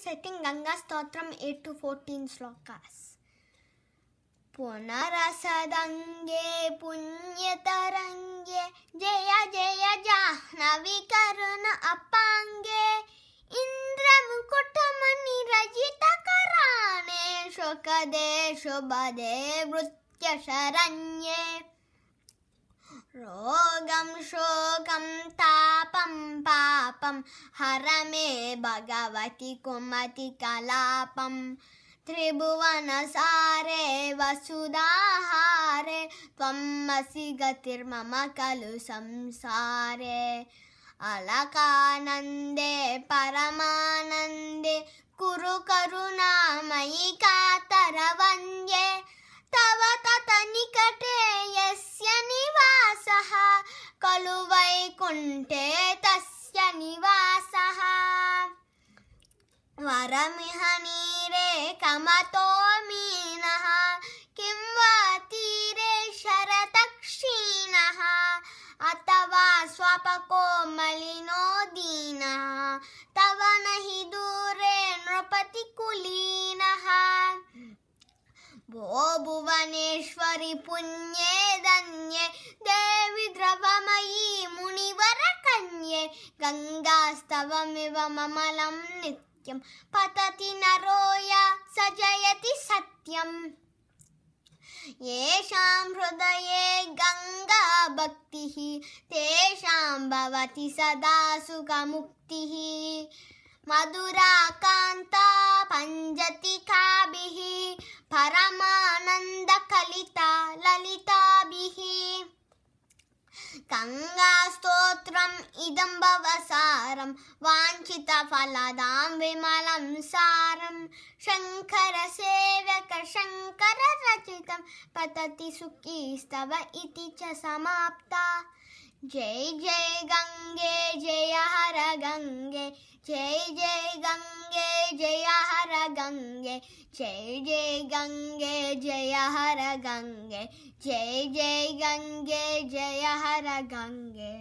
reciting Ganga Stotram 8 to 14 slokas. पुनरसदङ्गे पुण्यतरङ्गे जय जय जाह्नवि करुण अपाङ्गे इन्द्रमुकुटमणिरजितकराणे शुकदे शुभदे मृत्यशरण्ये रोगं शोकं ता పాపం పాపం హరమే భగవతి కుమతి కలాపం త్రిభువన సారే వసుదాహారే త్వమ్మసి గతిర్మమ కలు సంసారే అలకానందే పరమానందే కురు కరు कुण्ठे तस्य निवासः वरमिह नीरे कमतो मीनः किं वा तीरे शरतक्षीणः अथवा स्वपको मलिनो दीनः तव न हि दूरे नृपतिकुलीनः भो भुवनेश्वरि पुण्ये गङ्गास्तवमिव ममलं नित्यं पतति नरोय या स जयति सत्यम् येषां हृदये भक्तिः तेषां भवति सदा सुखमुक्तिः मधुराकान्ता पञ्जतिकाभिः परमानन्दकलिता ललिताभिः गङ्गास्तो स्तोत्रम् इदं भवसारं वाञ्छितफलदां विमलं शंकर शङ्करसेवकशङ्कररचितं पतति सुखीस्तव इति च समाप्ता जय जय गङ्गे जय हर गङ्गे जय जय गङ्गे जय हर गङ्गे जय जय गङ्गे जय हर गङ्गे जय जय गङ्गे जय हर गङ्गे